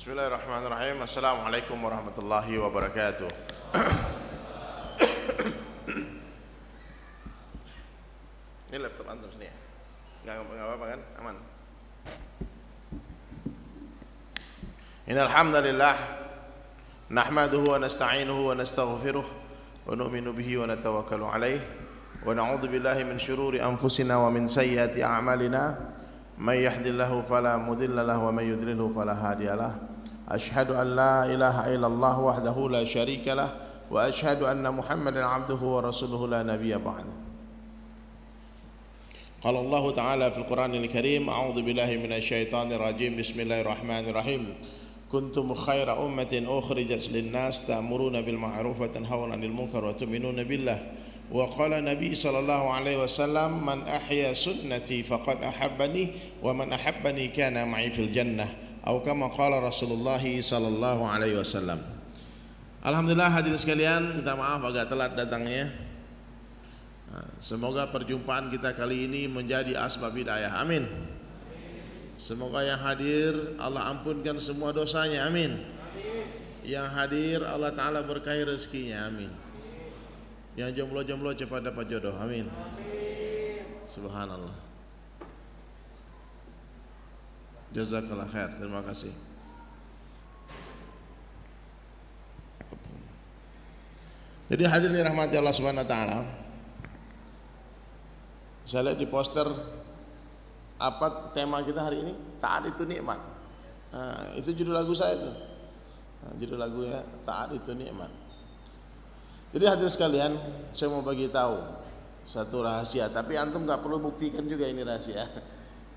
بسم الله الرحمن الرحيم السلام عليكم ورحمة الله وبركاته ini laptop antum sini ya nggak apa-apa kan aman إن الحمد لله نحمده ونستعينه ونستغفره ونؤمن به ونتوكل عليه ونعوذ بالله من شرور أنفسنا ومن سيئات أعمالنا من يهد الله فلا مضل له ومن يضلله فلا هادي له أشهد أن لا إله إلا الله وحده لا شريك له وأشهد أن محمدا عبده ورسوله لا نبي بعده قال الله تعالى في القرآن الكريم أعوذ بالله من الشيطان الرجيم بسم الله الرحمن الرحيم كنتم خير أمة أخرجت للناس تأمرون بالمعروف وتنهون عن المنكر وتؤمنون بالله وقال النبي صلى الله عليه وسلم من أحيا سنتي فقد أحبني ومن أحبني كان معي في الجنة atau kama qala Rasulullah sallallahu alaihi wasallam. Alhamdulillah hadirin sekalian, minta maaf agak telat datangnya. Ya. Nah, semoga perjumpaan kita kali ini menjadi asbab hidayah. Amin. Semoga yang hadir Allah ampunkan semua dosanya. Amin. Yang hadir Allah taala berkahi rezekinya. Amin. Yang jomblo-jomblo cepat dapat jodoh. Amin. Subhanallah. Jazakallah khair. Terima kasih. Jadi hadirin rahmati Allah Subhanahu wa taala. Saya lihat di poster apa tema kita hari ini? Taat itu nikmat. Nah, itu judul lagu saya itu. Nah, judul lagunya Taat itu nikmat. Jadi hadir sekalian, saya mau bagi tahu satu rahasia, tapi antum nggak perlu buktikan juga ini rahasia.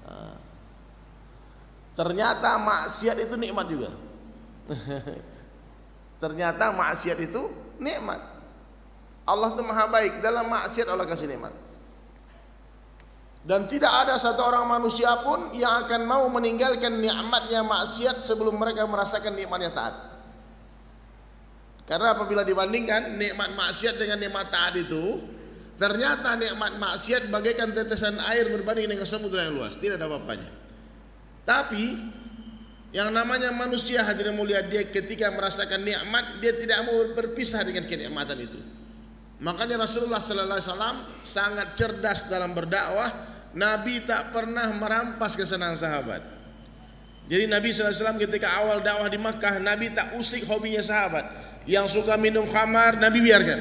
Nah, Ternyata maksiat itu nikmat juga. Ternyata maksiat itu nikmat. Allah itu maha baik dalam maksiat Allah kasih nikmat. Dan tidak ada satu orang manusia pun yang akan mau meninggalkan nikmatnya maksiat sebelum mereka merasakan nikmatnya taat. Karena apabila dibandingkan nikmat maksiat dengan nikmat taat itu, ternyata nikmat maksiat bagaikan tetesan air berbanding dengan samudra yang luas, tidak ada apa-apanya. Tapi yang namanya manusia hadirin mulia dia ketika merasakan nikmat dia tidak mau berpisah dengan kenikmatan itu. Makanya Rasulullah sallallahu alaihi wasallam sangat cerdas dalam berdakwah, Nabi tak pernah merampas kesenangan sahabat. Jadi Nabi Sallallahu Alaihi Wasallam ketika awal dakwah di Makkah Nabi tak usik hobinya sahabat Yang suka minum khamar Nabi biarkan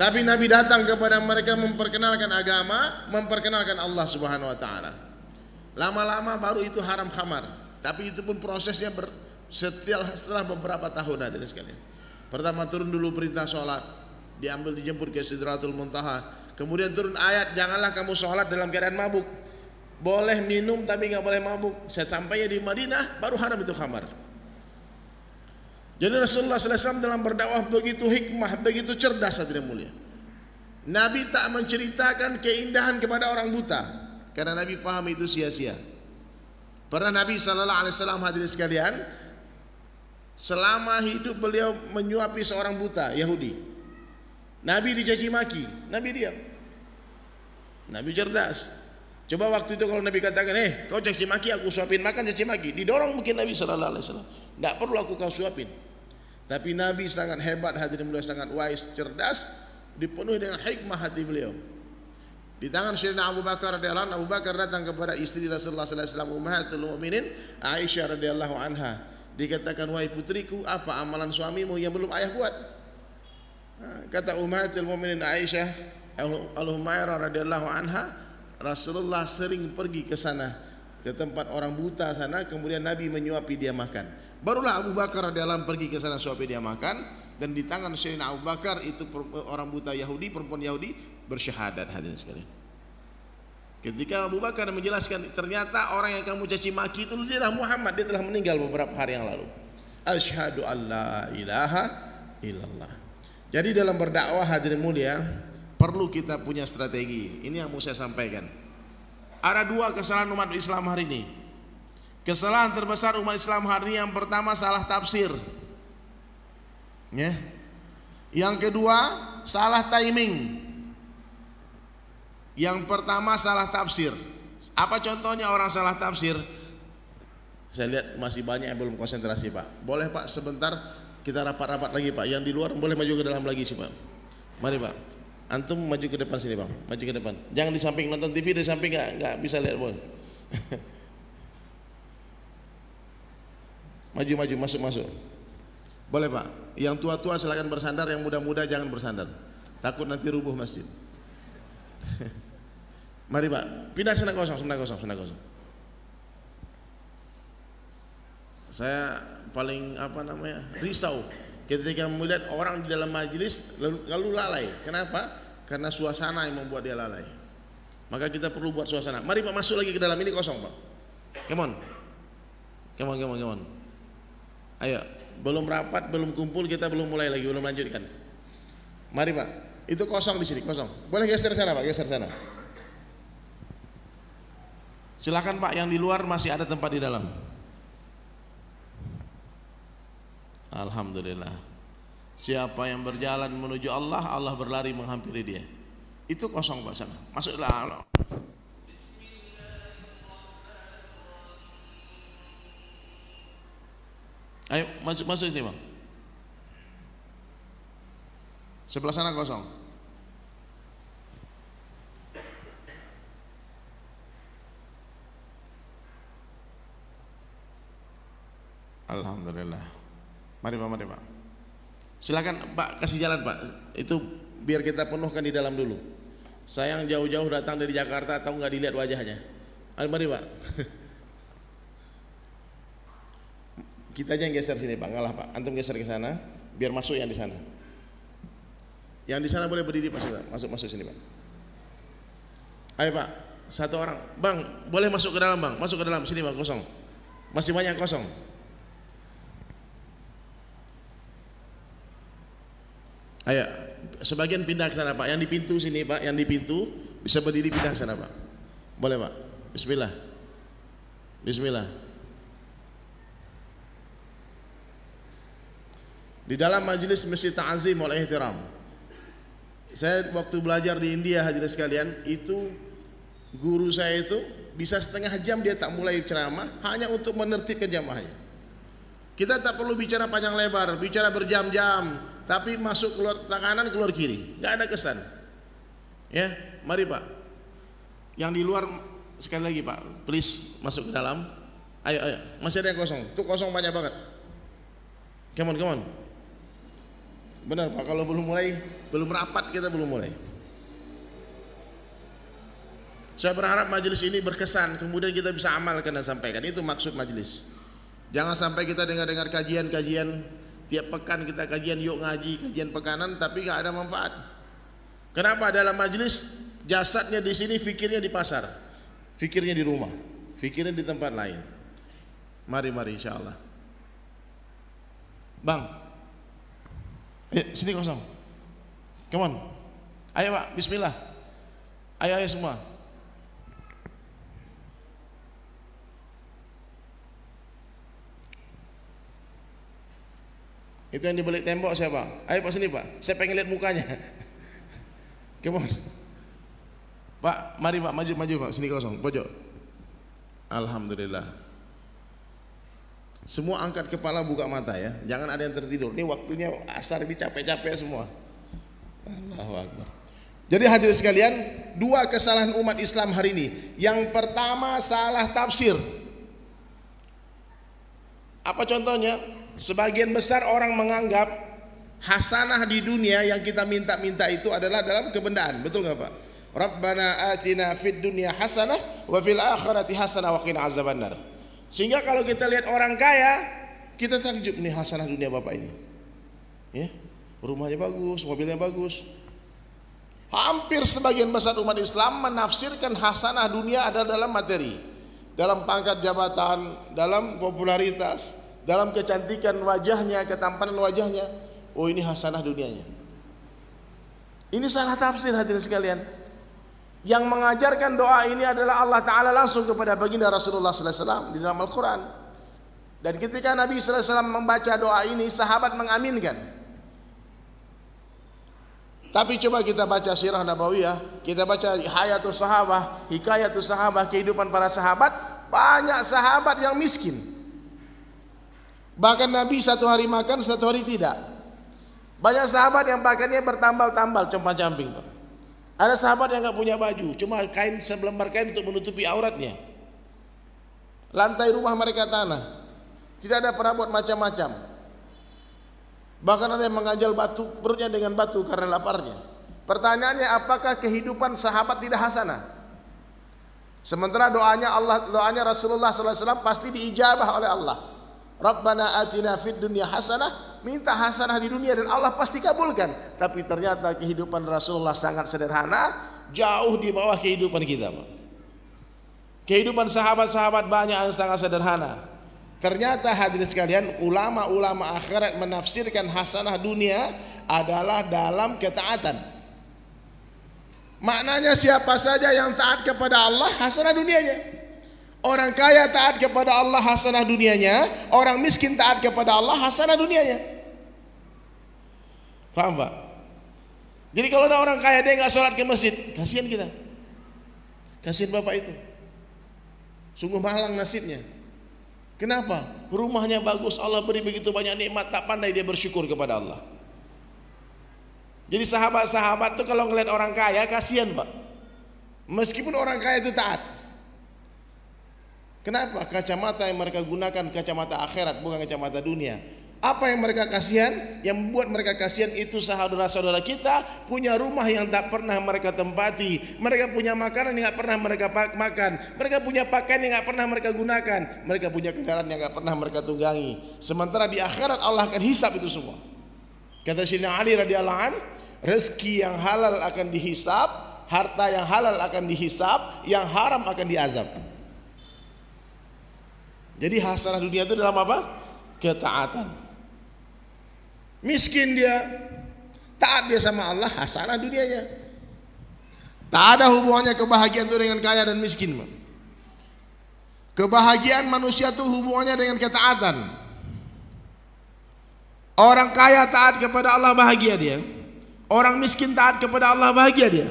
Tapi Nabi datang kepada mereka memperkenalkan agama Memperkenalkan Allah Subhanahu Wa Taala. Lama-lama baru itu haram khamar. Tapi itu pun prosesnya ber, setelah, setelah beberapa tahun hadirin sekalian. Pertama turun dulu perintah sholat, diambil dijemput ke Sidratul Muntaha. Kemudian turun ayat, janganlah kamu sholat dalam keadaan mabuk. Boleh minum tapi nggak boleh mabuk. Saya sampainya di Madinah, baru haram itu khamar. Jadi Rasulullah SAW dalam berdakwah begitu hikmah, begitu cerdas hadirin mulia. Nabi tak menceritakan keindahan kepada orang buta karena Nabi paham itu sia-sia. Pernah Nabi Shallallahu Alaihi Wasallam hadirin sekalian, selama hidup beliau menyuapi seorang buta Yahudi. Nabi dicaci maki, Nabi diam. Nabi cerdas. Coba waktu itu kalau Nabi katakan, eh kau caci maki aku suapin makan caci maki, didorong mungkin Nabi Shallallahu Alaihi Wasallam. Tidak perlu aku kau suapin. Tapi Nabi sangat hebat, hadirin beliau sangat wise, cerdas, dipenuhi dengan hikmah hati beliau. Di tangan Sayyidina Abu Bakar radhiyallahu anhu, Abu Bakar datang kepada istri Rasulullah sallallahu alaihi wasallam Ummahatul Mukminin Aisyah radhiyallahu anha. Dikatakan, "Wahai putriku, apa amalan suamimu yang belum ayah buat?" Kata Ummahatul Mukminin Aisyah Al-Humairah radhiyallahu anha, Rasulullah sering pergi ke sana ke tempat orang buta sana kemudian Nabi menyuapi dia makan. Barulah Abu Bakar radhiyallahu pergi ke sana suapi dia makan dan di tangan Sayyidina Abu Bakar itu orang buta Yahudi, perempuan Yahudi bersyahadat hadirin sekalian. Ketika Abu Bakar menjelaskan ternyata orang yang kamu caci maki itu dia adalah Muhammad, dia telah meninggal beberapa hari yang lalu. Asyhadu alla ilaha illallah. Jadi dalam berdakwah hadirin mulia perlu kita punya strategi. Ini yang mau saya sampaikan. Ada dua kesalahan umat Islam hari ini. Kesalahan terbesar umat Islam hari ini yang pertama salah tafsir. Ya. Yang kedua salah timing. Yang pertama salah tafsir. Apa contohnya orang salah tafsir? Saya lihat masih banyak yang belum konsentrasi Pak. Boleh Pak sebentar kita rapat-rapat lagi Pak. Yang di luar boleh maju ke dalam lagi sih Pak. Mari Pak. Antum maju ke depan sini Pak. Maju ke depan. Jangan di samping nonton TV di samping nggak nggak bisa lihat Pak. maju maju masuk masuk. Boleh Pak. Yang tua-tua silakan bersandar, yang muda-muda jangan bersandar. Takut nanti rubuh masjid. Mari Pak, pindah sana kosong, sana kosong, sana kosong. Saya paling apa namanya risau ketika melihat orang di dalam majelis lalu, lalu lalai. Kenapa? Karena suasana yang membuat dia lalai. Maka kita perlu buat suasana. Mari Pak masuk lagi ke dalam ini kosong Pak. Come on, come on, come on, come on. Ayo, belum rapat, belum kumpul, kita belum mulai lagi, belum lanjutkan. Mari Pak, itu kosong di sini, kosong. Boleh geser sana Pak, geser sana. Silakan Pak yang di luar masih ada tempat di dalam. Alhamdulillah. Siapa yang berjalan menuju Allah, Allah berlari menghampiri dia. Itu kosong Pak sana. Masuklah Allah. Ayo masuk masuk sini Pak. Sebelah sana kosong. Alhamdulillah. Mari Pak, mari Pak. Silakan Pak kasih jalan Pak. Itu biar kita penuhkan di dalam dulu. Sayang jauh-jauh datang dari Jakarta tahu nggak dilihat wajahnya. Mari, mari Pak. Kita aja yang geser sini Pak, ngalah Pak. Antum geser ke sana, biar masuk yang di sana. Yang di sana boleh berdiri Pak, masuk masuk sini Pak. Ayo Pak, satu orang. Bang, boleh masuk ke dalam Bang. Masuk ke dalam sini Bang, kosong. Masih banyak kosong. Ayo, sebagian pindah ke sana Pak. Yang di pintu sini Pak, yang di pintu bisa berdiri pindah ke sana Pak. Boleh Pak. Bismillah. Bismillah. Di dalam majelis mesti ta'zim oleh ihtiram. Saya waktu belajar di India hadirin sekalian, itu guru saya itu bisa setengah jam dia tak mulai ceramah hanya untuk menertibkan jamaahnya. Kita tak perlu bicara panjang lebar, bicara berjam-jam, tapi masuk keluar kanan keluar kiri nggak ada kesan ya mari pak yang di luar sekali lagi pak please masuk ke dalam ayo ayo masih ada yang kosong tuh kosong banyak banget come on come on benar pak kalau belum mulai belum rapat kita belum mulai saya berharap majelis ini berkesan kemudian kita bisa amalkan dan sampaikan itu maksud majelis jangan sampai kita dengar-dengar kajian-kajian Tiap pekan kita kajian yuk ngaji, kajian pekanan tapi nggak ada manfaat. Kenapa dalam majelis jasadnya di sini, fikirnya di pasar, fikirnya di rumah, fikirnya di tempat lain. Mari mari insya Allah. Bang, eh, sini kosong. Come on. Ayo Pak, bismillah. Ayo ayo semua. Itu yang dibalik tembok siapa? Ayo Pak sini Pak, saya pengen lihat mukanya. Come on. Pak, mari Pak, maju maju Pak, sini kosong, pojok. Alhamdulillah. Semua angkat kepala buka mata ya, jangan ada yang tertidur. Ini waktunya asar ini capek-capek semua. Allah Akbar. Jadi hadir sekalian, dua kesalahan umat Islam hari ini. Yang pertama salah tafsir. Apa contohnya? Sebagian besar orang menganggap hasanah di dunia yang kita minta-minta itu adalah dalam kebendaan. Betul nggak Pak? Rabbana atina fid dunya hasanah wa fil akhirati hasanah wa qina azabannar. Sehingga kalau kita lihat orang kaya, kita takjub nih hasanah dunia Bapak ini. Ya, rumahnya bagus, mobilnya bagus. Hampir sebagian besar umat Islam menafsirkan hasanah dunia ada dalam materi, dalam pangkat jabatan, dalam popularitas, dalam kecantikan wajahnya, ketampanan wajahnya. Oh ini hasanah dunianya. Ini salah tafsir hadirin sekalian. Yang mengajarkan doa ini adalah Allah Ta'ala langsung kepada baginda Rasulullah SAW di dalam Al-Quran. Dan ketika Nabi SAW membaca doa ini, sahabat mengaminkan. Tapi coba kita baca sirah Nabawiyah, kita baca hayatul sahabah, hikayatul sahabah, kehidupan para sahabat, banyak sahabat yang miskin. Bahkan Nabi satu hari makan, satu hari tidak. Banyak sahabat yang pakainya bertambal-tambal, compang-camping. Ada sahabat yang nggak punya baju, cuma kain selembar kain untuk menutupi auratnya. Lantai rumah mereka tanah, tidak ada perabot macam-macam. Bahkan ada yang mengajal batu perutnya dengan batu karena laparnya. Pertanyaannya apakah kehidupan sahabat tidak hasanah? Sementara doanya Allah, doanya Rasulullah SAW pasti diijabah oleh Allah. Rabbana atina fid dunya hasanah, minta hasanah di dunia dan Allah pasti kabulkan. Tapi ternyata kehidupan Rasulullah sangat sederhana, jauh di bawah kehidupan kita. Kehidupan sahabat-sahabat banyak yang sangat sederhana. Ternyata hadir sekalian, ulama-ulama akhirat menafsirkan hasanah dunia adalah dalam ketaatan. Maknanya siapa saja yang taat kepada Allah, hasanah dunianya. Orang kaya taat kepada Allah hasanah dunianya, orang miskin taat kepada Allah hasanah dunianya. Faham Pak? Jadi kalau ada orang kaya dia nggak sholat ke masjid, kasihan kita. Kasihan bapak itu. Sungguh malang nasibnya. Kenapa? Rumahnya bagus, Allah beri begitu banyak nikmat, tak pandai dia bersyukur kepada Allah. Jadi sahabat-sahabat tuh kalau ngeliat orang kaya kasihan pak. Meskipun orang kaya itu taat, Kenapa? Kacamata yang mereka gunakan kacamata akhirat bukan kacamata dunia. Apa yang mereka kasihan? Yang membuat mereka kasihan itu saudara-saudara kita punya rumah yang tak pernah mereka tempati. Mereka punya makanan yang tak pernah mereka makan. Mereka punya pakaian yang tak pernah mereka gunakan. Mereka punya kendaraan yang tak pernah mereka tunggangi. Sementara di akhirat Allah akan hisap itu semua. Kata Sina Ali radhiyallahu an, rezeki yang halal akan dihisap, harta yang halal akan dihisap, yang haram akan diazab. Jadi hasanah dunia itu dalam apa? Ketaatan. Miskin dia, taat dia sama Allah, hasanah dunianya. Tak ada hubungannya kebahagiaan itu dengan kaya dan miskin. Kebahagiaan manusia itu hubungannya dengan ketaatan. Orang kaya taat kepada Allah bahagia dia. Orang miskin taat kepada Allah bahagia dia.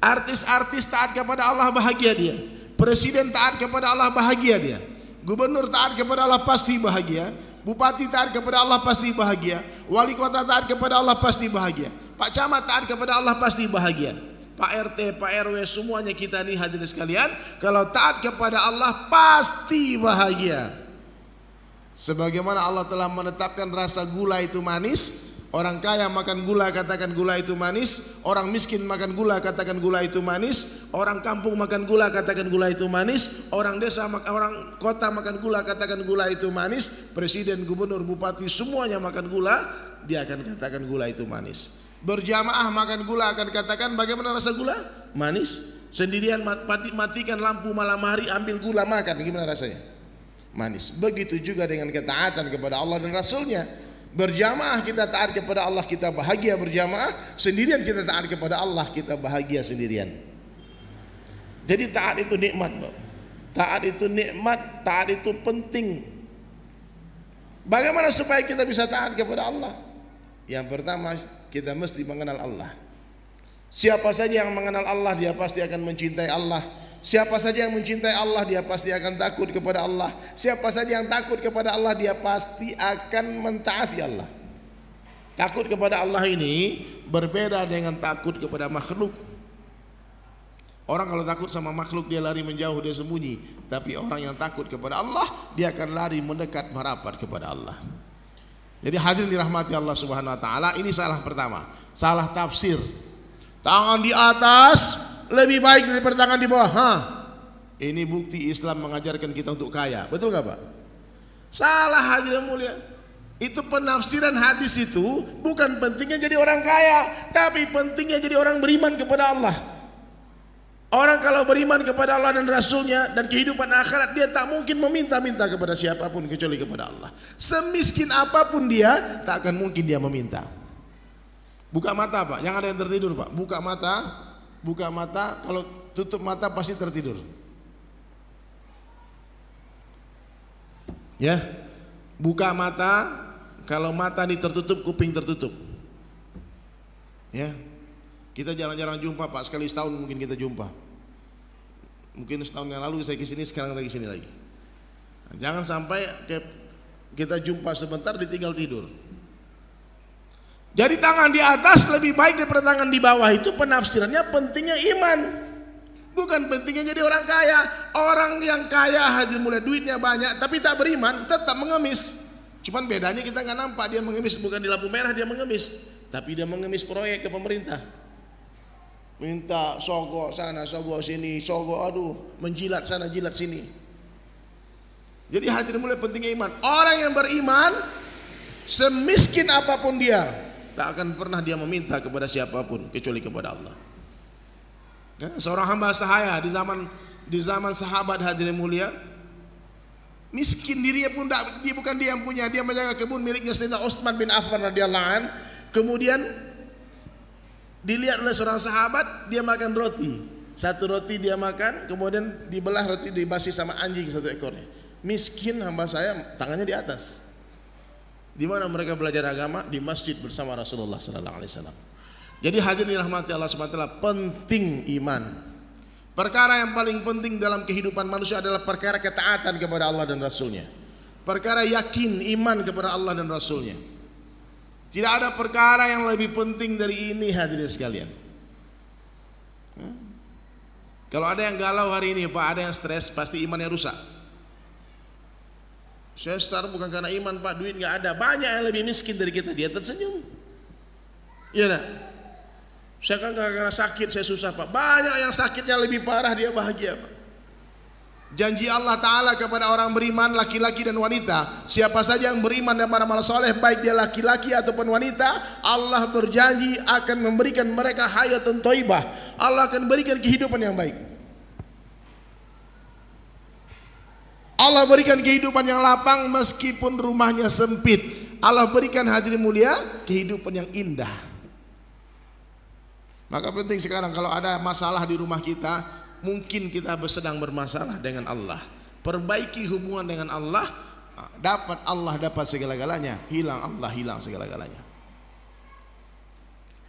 Artis-artis taat kepada Allah bahagia dia. Presiden taat kepada Allah bahagia dia. Gubernur taat kepada Allah pasti bahagia. Bupati taat kepada Allah pasti bahagia. Wali kota taat kepada Allah pasti bahagia. Pak Camat taat kepada Allah pasti bahagia. Pak RT, Pak RW, semuanya kita nih hadirin sekalian. Kalau taat kepada Allah pasti bahagia. Sebagaimana Allah telah menetapkan rasa gula itu manis, Orang kaya makan gula katakan gula itu manis, orang miskin makan gula katakan gula itu manis, orang kampung makan gula katakan gula itu manis, orang desa orang kota makan gula katakan gula itu manis, presiden, gubernur, bupati semuanya makan gula, dia akan katakan gula itu manis. Berjamaah makan gula akan katakan bagaimana rasa gula? Manis. Sendirian matikan lampu malam hari ambil gula makan, gimana rasanya? Manis. Begitu juga dengan ketaatan kepada Allah dan Rasulnya. nya Berjamaah kita taat kepada Allah kita bahagia berjamaah, sendirian kita taat kepada Allah kita bahagia sendirian. Jadi taat itu nikmat, Taat itu nikmat, taat itu penting. Bagaimana supaya kita bisa taat kepada Allah? Yang pertama, kita mesti mengenal Allah. Siapa saja yang mengenal Allah, dia pasti akan mencintai Allah Siapa saja yang mencintai Allah dia pasti akan takut kepada Allah. Siapa saja yang takut kepada Allah dia pasti akan mentaati Allah. Takut kepada Allah ini berbeda dengan takut kepada makhluk. Orang kalau takut sama makhluk dia lari menjauh dia sembunyi, tapi orang yang takut kepada Allah dia akan lari mendekat merapat kepada Allah. Jadi hadirin dirahmati Allah Subhanahu wa taala, ini salah pertama, salah tafsir. Tangan di atas, lebih baik daripada tangan di bawah. Hah? Ini bukti Islam mengajarkan kita untuk kaya. Betul nggak Pak? Salah hadirin mulia. Itu penafsiran hadis itu bukan pentingnya jadi orang kaya, tapi pentingnya jadi orang beriman kepada Allah. Orang kalau beriman kepada Allah dan Rasulnya dan kehidupan akhirat dia tak mungkin meminta-minta kepada siapapun kecuali kepada Allah. Semiskin apapun dia tak akan mungkin dia meminta. Buka mata pak, yang ada yang tertidur pak, buka mata, buka mata, kalau tutup mata pasti tertidur. Ya, buka mata, kalau mata ini tertutup, kuping tertutup. Ya, kita jarang-jarang jumpa Pak, sekali setahun mungkin kita jumpa. Mungkin setahun yang lalu saya ke sini, sekarang lagi sini lagi. Jangan sampai kita jumpa sebentar ditinggal tidur. Jadi tangan di atas lebih baik daripada tangan di bawah itu penafsirannya pentingnya iman. Bukan pentingnya jadi orang kaya. Orang yang kaya hadir mulai duitnya banyak tapi tak beriman tetap mengemis. Cuman bedanya kita nggak nampak dia mengemis bukan di lampu merah dia mengemis, tapi dia mengemis proyek ke pemerintah. Minta sogo sana, sogo sini, sogo aduh, menjilat sana, jilat sini. Jadi hadir mulai pentingnya iman. Orang yang beriman semiskin apapun dia, tak akan pernah dia meminta kepada siapapun kecuali kepada Allah ya, seorang hamba sahaya di zaman di zaman sahabat Haji mulia miskin dirinya pun tak, dia bukan dia yang punya dia menjaga kebun miliknya Sayyidina Osman bin Affan radhiyallahu an kemudian dilihat oleh seorang sahabat dia makan roti satu roti dia makan kemudian dibelah roti dibasi sama anjing satu ekornya miskin hamba saya tangannya di atas di mana mereka belajar agama? Di masjid bersama Rasulullah sallallahu alaihi wasallam. Jadi hadirin rahmati Allah Subhanahu wa taala, penting iman. Perkara yang paling penting dalam kehidupan manusia adalah perkara ketaatan kepada Allah dan Rasulnya. Perkara yakin iman kepada Allah dan Rasulnya. Tidak ada perkara yang lebih penting dari ini hadirin sekalian. Hmm? Kalau ada yang galau hari ini, Pak, ada yang stres, pasti imannya rusak. Saya star bukan karena iman pak, duit nggak ada. Banyak yang lebih miskin dari kita, dia tersenyum. Iya nak? Saya kan gak karena sakit, saya susah pak. Banyak yang sakitnya lebih parah, dia bahagia pak. Janji Allah Ta'ala kepada orang beriman laki-laki dan wanita Siapa saja yang beriman dan beramal soleh Baik dia laki-laki ataupun wanita Allah berjanji akan memberikan mereka hayat dan toibah Allah akan berikan kehidupan yang baik Allah berikan kehidupan yang lapang meskipun rumahnya sempit. Allah berikan hadirin mulia kehidupan yang indah. Maka penting sekarang kalau ada masalah di rumah kita, mungkin kita sedang bermasalah dengan Allah. Perbaiki hubungan dengan Allah, dapat Allah dapat segala-galanya, hilang Allah hilang segala-galanya.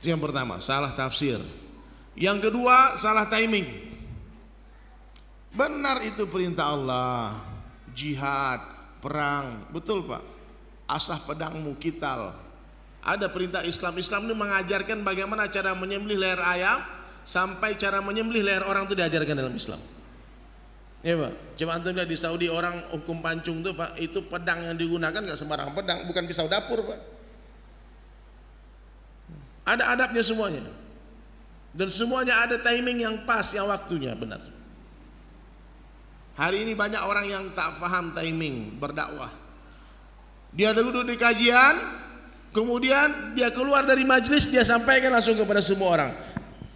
Itu yang pertama, salah tafsir. Yang kedua, salah timing. Benar itu perintah Allah jihad, perang. Betul Pak. Asah pedangmu kital. Ada perintah Islam. Islam ini mengajarkan bagaimana cara menyembelih leher ayam sampai cara menyembelih leher orang itu diajarkan dalam Islam. Ya Pak, coba antum di Saudi orang hukum pancung tuh Pak, itu pedang yang digunakan nggak sembarang pedang, bukan pisau dapur Pak. Ada adabnya semuanya. Dan semuanya ada timing yang pas, yang waktunya benar. Hari ini banyak orang yang tak faham timing berdakwah. Dia duduk di kajian, kemudian dia keluar dari majlis, dia sampaikan langsung kepada semua orang.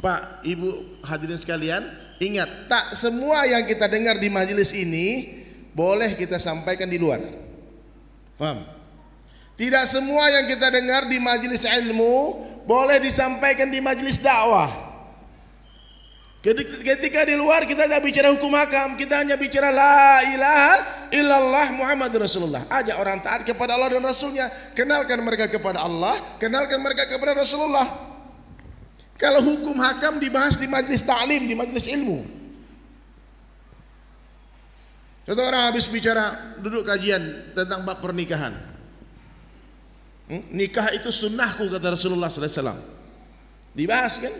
Pak, Ibu, hadirin sekalian, ingat, tak semua yang kita dengar di majlis ini boleh kita sampaikan di luar. Paham? Tidak semua yang kita dengar di majlis ilmu boleh disampaikan di majlis dakwah. Ketika di luar kita tidak bicara hukum hakam, kita hanya bicara la ilaha illallah Muhammad Rasulullah. Aja orang taat kepada Allah dan Rasulnya. Kenalkan mereka kepada Allah, kenalkan mereka kepada Rasulullah. Kalau hukum hakam dibahas di majlis taklim, di majlis ilmu. Contoh orang habis bicara duduk kajian tentang bab pernikahan. Hmm? Nikah itu sunnahku kata Rasulullah SAW. Dibahas kan?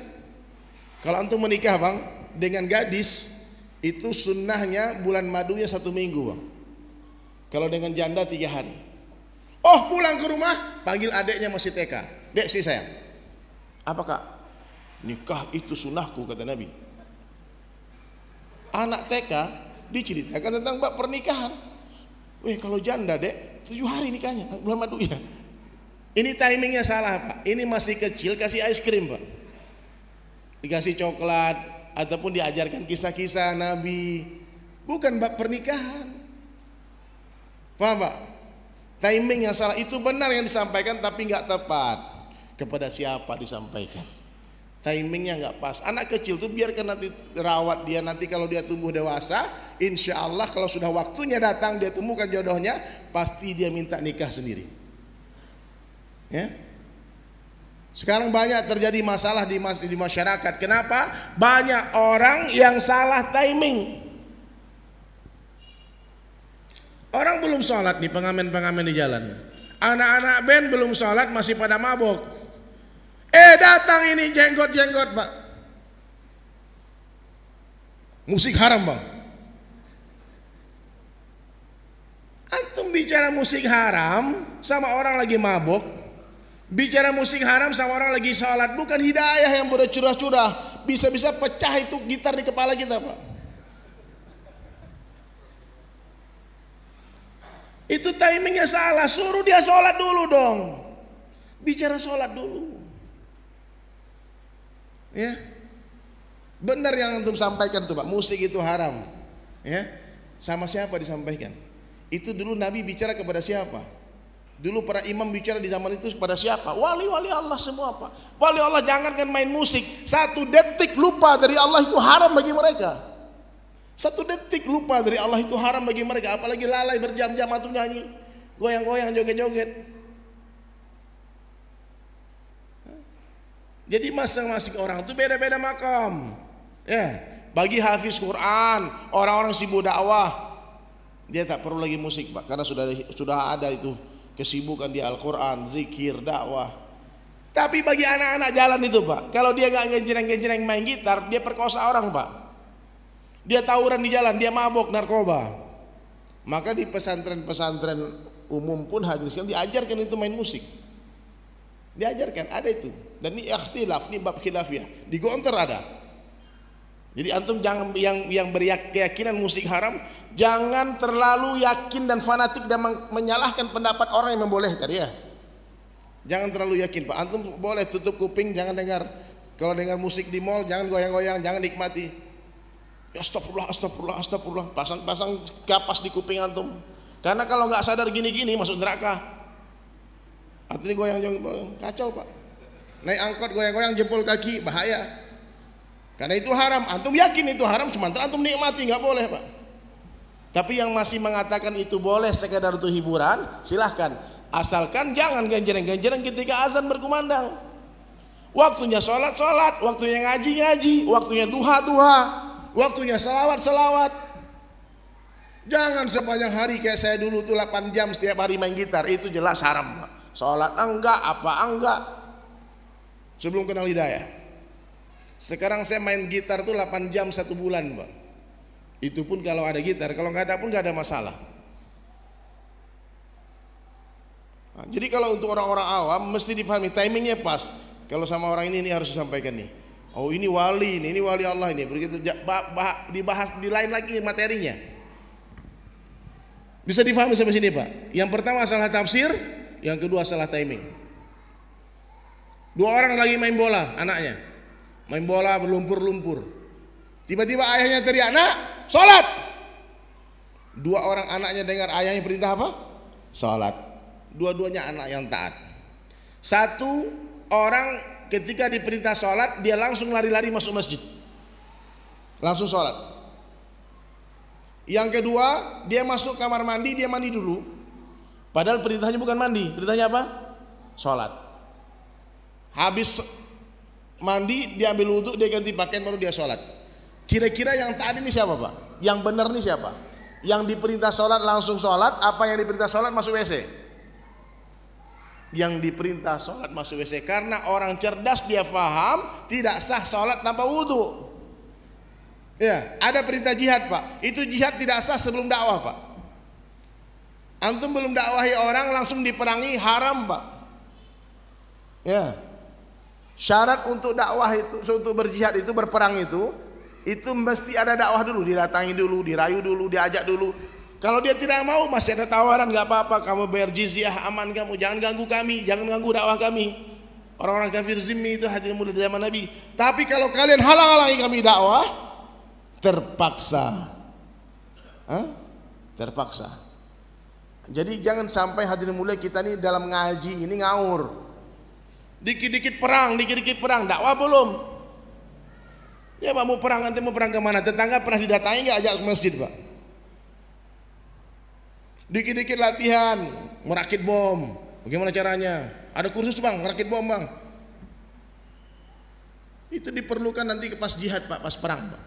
Kalau antum menikah bang dengan gadis itu sunnahnya bulan madunya satu minggu bang. Kalau dengan janda tiga hari. Oh pulang ke rumah panggil adiknya masih TK. Dek si sayang. Apa kak? Nikah itu sunnahku kata Nabi. Anak TK diceritakan tentang bab pernikahan. Wih kalau janda dek tujuh hari nikahnya bulan madunya. Ini timingnya salah pak. Ini masih kecil kasih ice cream pak dikasih coklat ataupun diajarkan kisah-kisah Nabi bukan bab pernikahan paham Pak? timing yang salah itu benar yang disampaikan tapi nggak tepat kepada siapa disampaikan timingnya nggak pas anak kecil tuh biarkan nanti rawat dia nanti kalau dia tumbuh dewasa insya Allah kalau sudah waktunya datang dia temukan jodohnya pasti dia minta nikah sendiri ya sekarang banyak terjadi masalah di, masyarakat. Kenapa? Banyak orang yang salah timing. Orang belum sholat nih pengamen-pengamen di jalan. Anak-anak band belum sholat masih pada mabok. Eh datang ini jenggot-jenggot pak. Musik haram bang. Antum bicara musik haram sama orang lagi mabok. Bicara musik haram sama orang lagi sholat bukan hidayah yang bodoh curah-curah. Bisa-bisa pecah itu gitar di kepala kita pak. Itu timingnya salah. Suruh dia sholat dulu dong. Bicara sholat dulu. Ya, benar yang untuk sampaikan tuh pak. Musik itu haram. Ya, sama siapa disampaikan? Itu dulu Nabi bicara kepada siapa? Dulu para imam bicara di zaman itu kepada siapa? Wali-wali Allah semua pak. Wali Allah jangankan main musik, satu detik lupa dari Allah itu haram bagi mereka. Satu detik lupa dari Allah itu haram bagi mereka. Apalagi lalai berjam-jam atau nyanyi, goyang-goyang, joget-joget. Jadi masing-masing orang itu beda-beda makam. Ya, bagi hafiz Quran, orang-orang sibuk dakwah, dia tak perlu lagi musik, Pak, karena sudah sudah ada itu kesibukan di Al-Quran, zikir, dakwah. Tapi bagi anak-anak jalan itu pak, kalau dia nggak ngejreng-ngejreng main gitar, dia perkosa orang pak. Dia tawuran di jalan, dia mabok, narkoba. Maka di pesantren-pesantren umum pun sekali diajarkan itu main musik. Diajarkan, ada itu. Dan ini ikhtilaf, ini bab ya. Di Gontor ada. Jadi antum jangan yang yang berkeyakinan musik haram jangan terlalu yakin dan fanatik dan menyalahkan pendapat orang yang membolehkan ya. Jangan terlalu yakin Pak. Antum boleh tutup kuping jangan dengar. Kalau dengar musik di mall jangan goyang-goyang, jangan nikmati. Ya, astagfirullah, astagfirullah, astagfirullah. Pasang-pasang kapas di kuping antum. Karena kalau nggak sadar gini-gini masuk neraka. Antum goyang-goyang kacau Pak. Naik angkot goyang-goyang jempol kaki bahaya. Karena itu haram. Antum yakin itu haram sementara antum nikmati nggak boleh pak. Tapi yang masih mengatakan itu boleh sekedar untuk hiburan, silahkan. Asalkan jangan ganjaran-ganjaran ketika azan berkumandang. Waktunya sholat, sholat. Waktunya ngaji, ngaji. Waktunya duha, duha. Waktunya selawat, selawat. Jangan sepanjang hari kayak saya dulu tuh 8 jam setiap hari main gitar. Itu jelas haram. Sholat enggak, apa enggak. Sebelum kenal hidayah. Sekarang saya main gitar tuh 8 jam satu bulan pak. Itu pun kalau ada gitar, kalau nggak ada pun nggak ada masalah. Nah, jadi kalau untuk orang-orang awam mesti dipahami timingnya pas. Kalau sama orang ini ini harus disampaikan nih. Oh ini wali ini, ini wali Allah ini. Begitu dibahas di lain lagi materinya. Bisa difahami sampai sini pak. Yang pertama salah tafsir, yang kedua salah timing. Dua orang lagi main bola anaknya main bola berlumpur-lumpur. Tiba-tiba ayahnya teriak, nak, sholat. Dua orang anaknya dengar ayahnya perintah apa? Sholat. Dua-duanya anak yang taat. Satu orang ketika diperintah sholat, dia langsung lari-lari masuk masjid. Langsung sholat. Yang kedua, dia masuk kamar mandi, dia mandi dulu. Padahal perintahnya bukan mandi, perintahnya apa? Sholat. Habis mandi, diambil wudhu, dia ganti pakaian baru dia sholat. Kira-kira yang tadi ini siapa pak? Yang benar ini siapa? Yang diperintah sholat langsung sholat, apa yang diperintah sholat masuk WC? Yang diperintah sholat masuk WC karena orang cerdas dia faham tidak sah sholat tanpa wudhu. Ya, ada perintah jihad pak. Itu jihad tidak sah sebelum dakwah pak. Antum belum dakwahi orang langsung diperangi haram pak. Ya, Syarat untuk dakwah itu, untuk berjihad itu, berperang itu, itu mesti ada dakwah dulu, didatangi dulu, dirayu dulu, diajak dulu. Kalau dia tidak mau, masih ada tawaran, nggak apa-apa, kamu bayar jizyah, aman kamu, jangan ganggu kami, jangan ganggu dakwah kami. Orang-orang kafir zimmi itu hati mulia di zaman Nabi. Tapi kalau kalian halang-halangi kami dakwah, terpaksa. Hah? Terpaksa. Jadi jangan sampai hadirin mulia kita ini dalam ngaji ini ngawur. Dikit-dikit perang, dikit-dikit perang, dakwah belum. Ya Pak mau perang nanti mau perang kemana? Tetangga pernah didatangi nggak ajak ke masjid Pak? Dikit-dikit latihan, merakit bom. Bagaimana caranya? Ada kursus Bang, merakit bom Bang. Itu diperlukan nanti ke pas jihad Pak, pas perang Pak.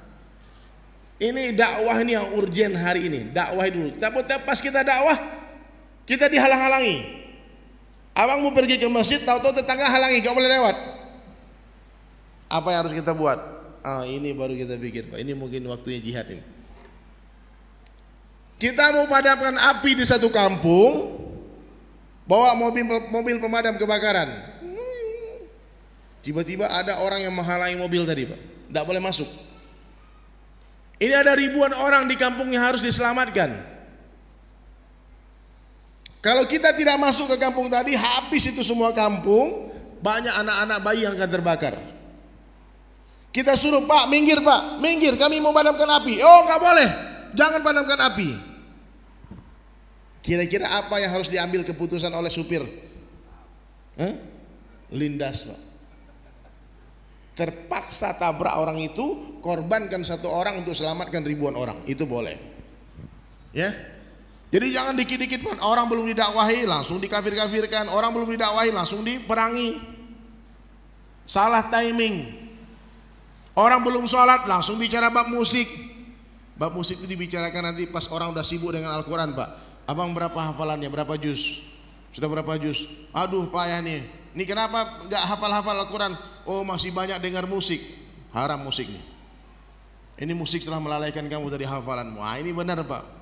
Ini dakwah ini yang urgen hari ini. Dakwah dulu. Tapi pas kita dakwah, kita dihalang-halangi. Abang mau pergi ke masjid, tahu-tahu tetangga halangi, gak boleh lewat. Apa yang harus kita buat? Ah, ini baru kita pikir, Pak. Ini mungkin waktunya jihad ini. Kita mau padamkan api di satu kampung, bawa mobil mobil pemadam kebakaran. Tiba-tiba ada orang yang menghalangi mobil tadi, Pak. Tidak boleh masuk. Ini ada ribuan orang di kampung yang harus diselamatkan. Kalau kita tidak masuk ke kampung tadi, habis itu semua kampung, banyak anak-anak bayi yang akan terbakar. Kita suruh Pak, minggir Pak, minggir, kami mau padamkan api. Oh nggak boleh, jangan padamkan api. Kira-kira apa yang harus diambil keputusan oleh supir? Hah? Lindas Pak. Terpaksa tabrak orang itu, korbankan satu orang untuk selamatkan ribuan orang. Itu boleh. Ya, jadi jangan dikit-dikit pun orang belum didakwahi langsung dikafir-kafirkan, orang belum didakwahi langsung diperangi. Salah timing. Orang belum sholat langsung bicara bab musik. Bab musik itu dibicarakan nanti pas orang udah sibuk dengan Al-Quran pak. Abang berapa hafalannya, berapa juz? Sudah berapa juz? Aduh payah nih. Ini kenapa gak hafal-hafal Al-Quran? Oh masih banyak dengar musik. Haram musik nih. Ini musik telah melalaikan kamu dari hafalanmu. ah ini benar pak.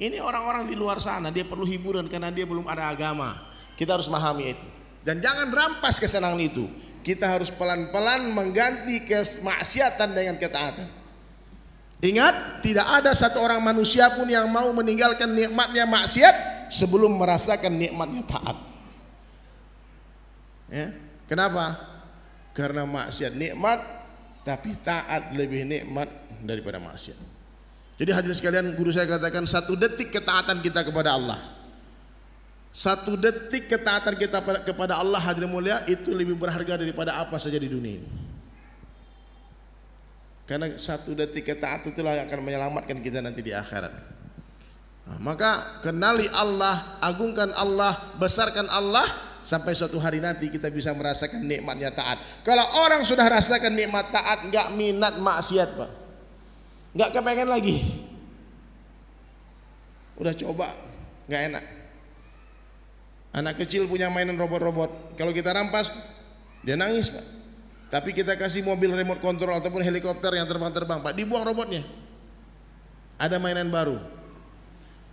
Ini orang-orang di luar sana dia perlu hiburan karena dia belum ada agama. Kita harus memahami itu. Dan jangan rampas kesenangan itu. Kita harus pelan-pelan mengganti kemaksiatan dengan ketaatan. Ingat, tidak ada satu orang manusia pun yang mau meninggalkan nikmatnya maksiat sebelum merasakan nikmatnya taat. Ya, kenapa? Karena maksiat nikmat, tapi taat lebih nikmat daripada maksiat. Jadi hadirin sekalian guru saya katakan satu detik ketaatan kita kepada Allah. Satu detik ketaatan kita kepada Allah hadirin mulia itu lebih berharga daripada apa saja di dunia ini. Karena satu detik ketaatan itulah yang akan menyelamatkan kita nanti di akhirat. Nah, maka kenali Allah, agungkan Allah, besarkan Allah sampai suatu hari nanti kita bisa merasakan nikmatnya taat. Kalau orang sudah rasakan nikmat taat, nggak minat maksiat, Pak nggak kepengen lagi udah coba nggak enak anak kecil punya mainan robot-robot kalau kita rampas dia nangis pak tapi kita kasih mobil remote control ataupun helikopter yang terbang-terbang pak dibuang robotnya ada mainan baru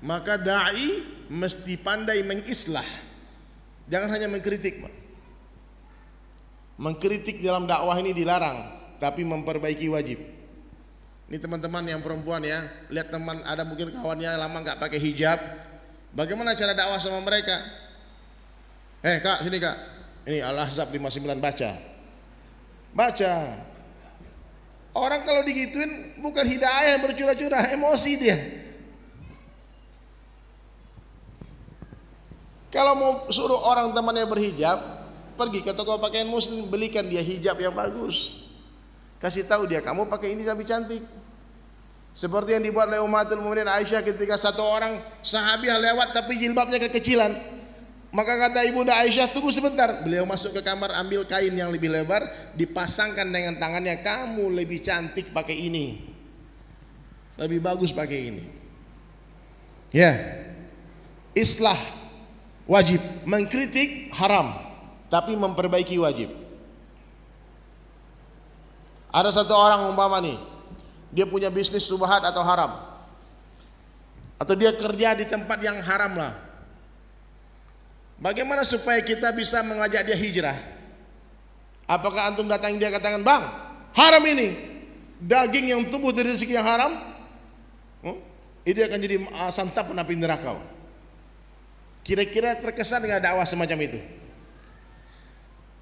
maka da'i mesti pandai mengislah jangan hanya mengkritik pak mengkritik dalam dakwah ini dilarang tapi memperbaiki wajib ini teman-teman yang perempuan ya, lihat teman ada mungkin kawannya lama nggak pakai hijab. Bagaimana cara dakwah sama mereka? Eh kak sini kak, ini Al-Ahzab 59 baca. Baca. Orang kalau digituin bukan hidayah bercurah-curah, emosi dia. Kalau mau suruh orang temannya berhijab, pergi ke toko pakaian muslim, belikan dia hijab yang bagus. Kasih tahu dia kamu pakai ini tapi cantik. Seperti yang dibuat oleh Umatul Muminin Aisyah ketika satu orang sahabiah lewat tapi jilbabnya kekecilan. Maka kata ibunda Aisyah tunggu sebentar. Beliau masuk ke kamar ambil kain yang lebih lebar dipasangkan dengan tangannya. Kamu lebih cantik pakai ini. Lebih bagus pakai ini. Ya. Islah wajib, mengkritik haram, tapi memperbaiki wajib. Ada satu orang umpama nih, dia punya bisnis subhat atau haram. Atau dia kerja di tempat yang haram lah. Bagaimana supaya kita bisa mengajak dia hijrah? Apakah antum datang dia katakan, "Bang, haram ini. Daging yang tumbuh dari rezeki yang haram, Huh? Hmm, ini akan jadi ah, santap penapi neraka." Kira-kira terkesan dengan dakwah semacam itu?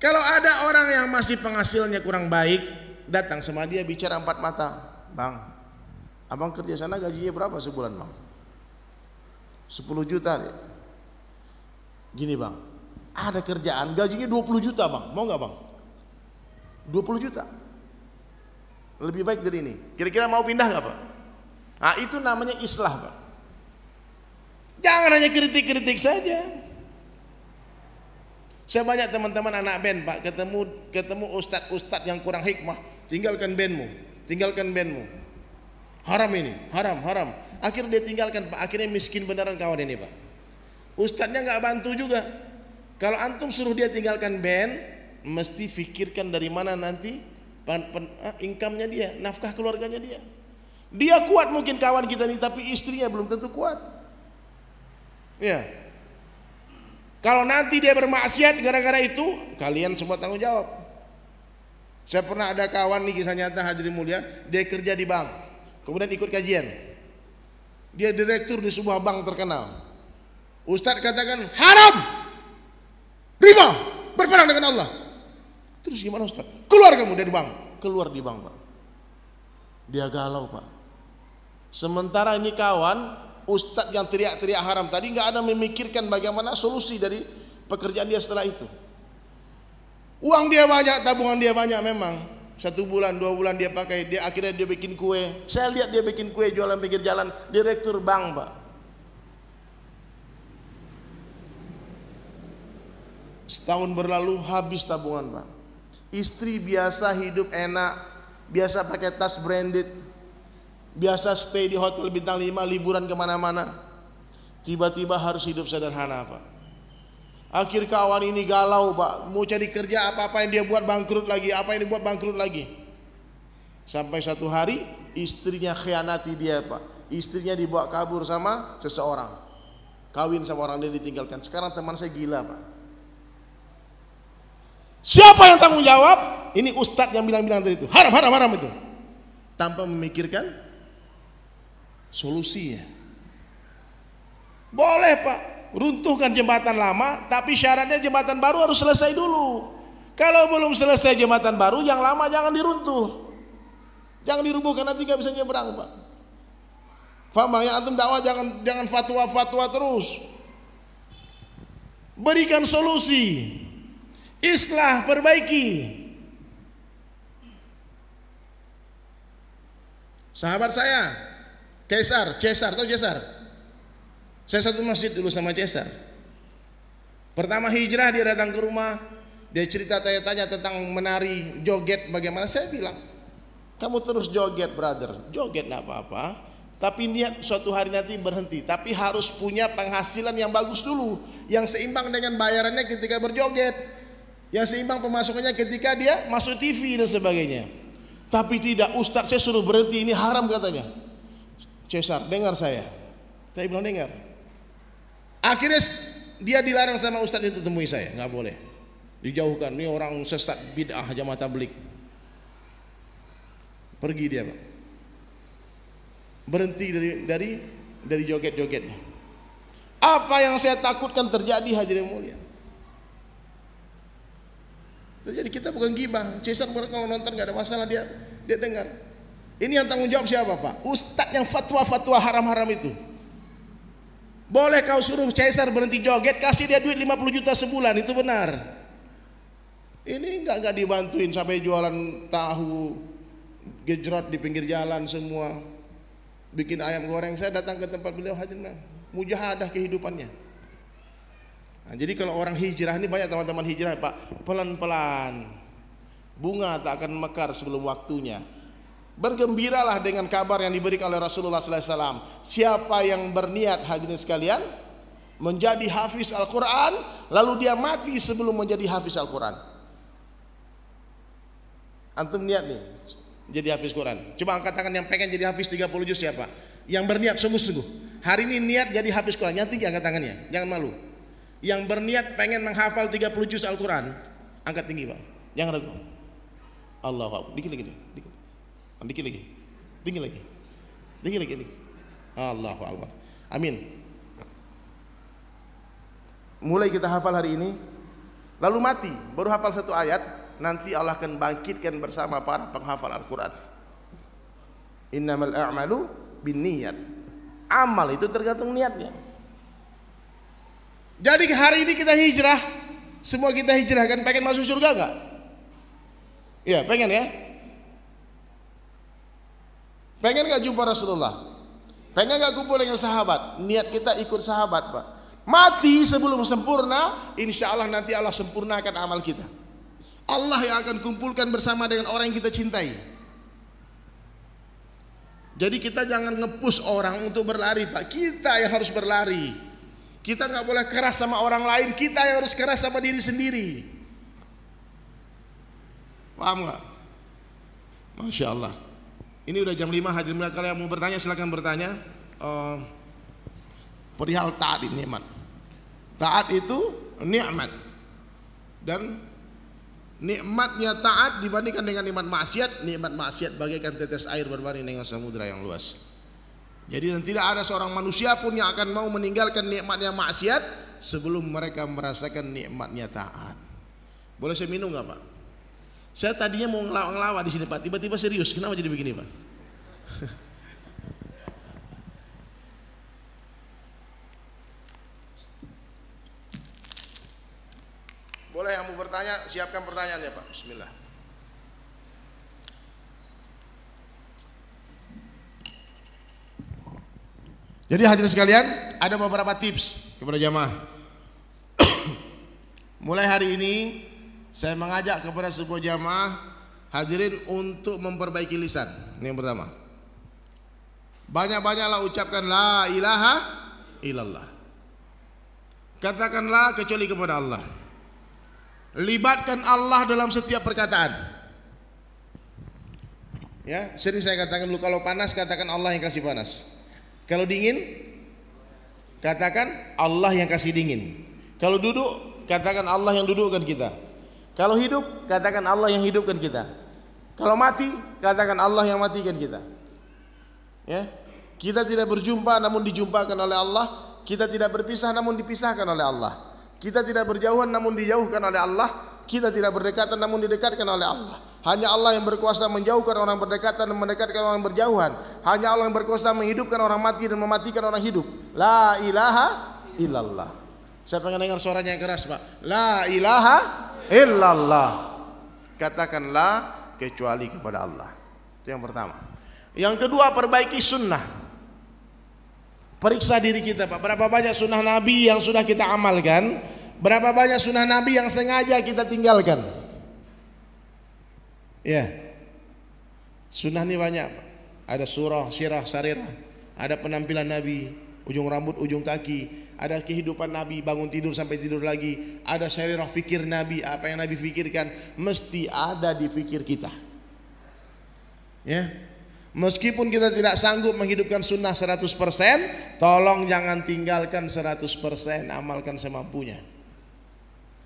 Kalau ada orang yang masih penghasilnya kurang baik, datang sama dia bicara empat mata. Bang, abang kerja sana gajinya berapa sebulan bang? 10 juta. Gini bang, ada kerjaan gajinya 20 juta bang, mau nggak bang? 20 juta. Lebih baik dari ini. Kira-kira mau pindah nggak pak? Nah itu namanya islah pak. Jangan hanya kritik-kritik saja. Saya banyak teman-teman anak band pak ketemu ketemu ustadz-ustadz yang kurang hikmah tinggalkan bandmu, tinggalkan bandmu. Haram ini, haram, haram. Akhirnya dia tinggalkan Pak, akhirnya miskin beneran kawan ini Pak. Ustadznya nggak bantu juga. Kalau antum suruh dia tinggalkan band, mesti pikirkan dari mana nanti pen, pen, ah, income-nya dia, nafkah keluarganya dia. Dia kuat mungkin kawan kita ini, tapi istrinya belum tentu kuat. Ya. Kalau nanti dia bermaksiat gara-gara itu, kalian semua tanggung jawab. Saya pernah ada kawan nih kisah nyata hadirin mulia, dia kerja di bank, kemudian ikut kajian. Dia direktur di sebuah bank terkenal. Ustadz katakan haram, riba, berperang dengan Allah. Terus gimana Ustadz? Keluar kamu dari bank, keluar di bank pak. Dia galau pak. Sementara ini kawan, Ustadz yang teriak-teriak haram tadi nggak ada memikirkan bagaimana solusi dari pekerjaan dia setelah itu. Uang dia banyak, tabungan dia banyak memang. Satu bulan, dua bulan dia pakai, dia akhirnya dia bikin kue. Saya lihat dia bikin kue jualan pinggir jalan, direktur bank, Pak. Setahun berlalu habis tabungan, Pak. Istri biasa hidup enak, biasa pakai tas branded, biasa stay di hotel bintang 5, liburan kemana-mana. Tiba-tiba harus hidup sederhana, Pak Akhir kawan ini galau pak, mau cari kerja apa-apa yang dia buat bangkrut lagi, apa yang dia buat bangkrut lagi. Sampai satu hari istrinya khianati dia pak, istrinya dibawa kabur sama seseorang, kawin sama orang dia ditinggalkan. Sekarang teman saya gila pak. Siapa yang tanggung jawab? Ini ustadz yang bilang-bilang tadi itu haram, haram, haram itu. Tanpa memikirkan solusinya. Boleh pak, runtuhkan jembatan lama, tapi syaratnya jembatan baru harus selesai dulu. Kalau belum selesai jembatan baru, yang lama jangan diruntuh. Jangan dirubuhkan nanti gak bisa nyebrang, Pak. Faham bang? yang antum dakwah jangan jangan fatwa-fatwa terus. Berikan solusi. Islah perbaiki. Sahabat saya, Kaisar, Cesar, tahu Cesar? Saya satu masjid dulu sama Cesar. Pertama hijrah dia datang ke rumah, dia cerita tanya-tanya tentang menari, joget bagaimana. Saya bilang, kamu terus joget brother, joget gak apa-apa. Tapi niat suatu hari nanti berhenti. Tapi harus punya penghasilan yang bagus dulu. Yang seimbang dengan bayarannya ketika berjoget. Yang seimbang pemasukannya ketika dia masuk TV dan sebagainya. Tapi tidak Ustadz saya suruh berhenti ini haram katanya. Cesar dengar saya. Saya bilang dengar. Akhirnya dia dilarang sama ustadz itu temui saya, nggak boleh. Dijauhkan, ini orang sesat bid'ah jamaah tablik. Pergi dia Pak. Berhenti dari dari dari joget-jogetnya. Apa yang saya takutkan terjadi hadirin mulia? Jadi kita bukan gibah. Cesar Cesan kalau nonton nggak ada masalah dia dia dengar. Ini yang tanggung jawab siapa pak? Ustadz yang fatwa-fatwa haram-haram itu. Boleh kau suruh Caesar berhenti joget, kasih dia duit 50 juta sebulan, itu benar. Ini enggak enggak dibantuin sampai jualan tahu gejrot di pinggir jalan semua. Bikin ayam goreng, saya datang ke tempat beliau hajatnya, Mujahadah kehidupannya. Nah, jadi kalau orang hijrah ini banyak teman-teman hijrah Pak, pelan-pelan. Bunga tak akan mekar sebelum waktunya. Bergembiralah dengan kabar yang diberikan oleh Rasulullah SAW. Siapa yang berniat hadirin sekalian menjadi hafiz Al-Quran, lalu dia mati sebelum menjadi hafiz Al-Quran. Antum niat nih jadi hafiz Quran. Coba angkat tangan yang pengen jadi hafiz 30 juz siapa? Yang berniat sungguh-sungguh. Hari ini niat jadi hafiz Quran. Yang tinggi angkat tangannya. Jangan malu. Yang berniat pengen menghafal 30 juz Al-Quran. Angkat tinggi Pak. Jangan ragu. Allah Dikit-dikit. Dikit. Kan dikit lagi. Tinggi lagi. Tinggi lagi. Tinggi. Allahu Akbar. Amin. Mulai kita hafal hari ini, lalu mati, baru hafal satu ayat, nanti Allah akan bangkitkan bersama para penghafal Al-Qur'an. Innamal a'malu bin niat. Amal itu tergantung niatnya. Jadi hari ini kita hijrah, semua kita hijrah kan pengen masuk surga enggak? Ya pengen ya. Pengen gak jumpa Rasulullah? Pengen gak kumpul dengan sahabat? Niat kita ikut sahabat, Pak. Mati sebelum sempurna, insya Allah nanti Allah sempurnakan amal kita. Allah yang akan kumpulkan bersama dengan orang yang kita cintai. Jadi kita jangan ngepus orang untuk berlari, Pak. Kita yang harus berlari. Kita nggak boleh keras sama orang lain. Kita yang harus keras sama diri sendiri. Paham nggak? Masya Allah. Ini udah jam 5 hadirin mereka yang mau bertanya silahkan bertanya uh, perihal taat ini nikmat. Taat itu nikmat dan nikmatnya taat dibandingkan dengan nikmat maksiat, nikmat maksiat bagaikan tetes air berbanding dengan samudera yang luas. Jadi dan tidak ada seorang manusia pun yang akan mau meninggalkan nikmatnya maksiat sebelum mereka merasakan nikmatnya taat. Boleh saya minum nggak pak? Saya tadinya mau ngelawa-ngelawa di sini Pak, tiba-tiba serius. Kenapa jadi begini Pak? Boleh yang mau bertanya, siapkan pertanyaannya Pak. Bismillah. Jadi hadirin sekalian, ada beberapa tips kepada jamaah. Mulai hari ini saya mengajak kepada sebuah jamaah hadirin untuk memperbaiki lisan. Ini yang pertama. Banyak-banyaklah ucapkan la ilaha illallah. Katakanlah kecuali kepada Allah. Libatkan Allah dalam setiap perkataan. Ya, sering saya katakan dulu kalau panas katakan Allah yang kasih panas. Kalau dingin katakan Allah yang kasih dingin. Kalau duduk katakan Allah yang dudukkan kita. Kalau hidup, katakan Allah yang hidupkan kita. Kalau mati, katakan Allah yang matikan kita. Ya. Kita tidak berjumpa namun dijumpakan oleh Allah, kita tidak berpisah namun dipisahkan oleh Allah. Kita tidak berjauhan namun dijauhkan oleh Allah, kita tidak berdekatan namun didekatkan oleh Allah. Hanya Allah yang berkuasa menjauhkan orang berdekatan dan mendekatkan orang berjauhan. Hanya Allah yang berkuasa menghidupkan orang mati dan mematikan orang hidup. La ilaha illallah. Saya pengen dengar suaranya yang keras, Pak. La ilaha illallah. Katakanlah kecuali kepada Allah. Itu yang pertama. Yang kedua perbaiki sunnah. Periksa diri kita Pak. Berapa banyak sunnah Nabi yang sudah kita amalkan? Berapa banyak sunnah Nabi yang sengaja kita tinggalkan? Ya. Sunnah ini banyak. Ada surah, sirah, sarirah. Ada penampilan Nabi ujung rambut, ujung kaki. Ada kehidupan Nabi, bangun tidur sampai tidur lagi. Ada syairah fikir Nabi, apa yang Nabi fikirkan mesti ada di fikir kita. Ya. Meskipun kita tidak sanggup menghidupkan sunnah 100%, tolong jangan tinggalkan 100%, amalkan semampunya.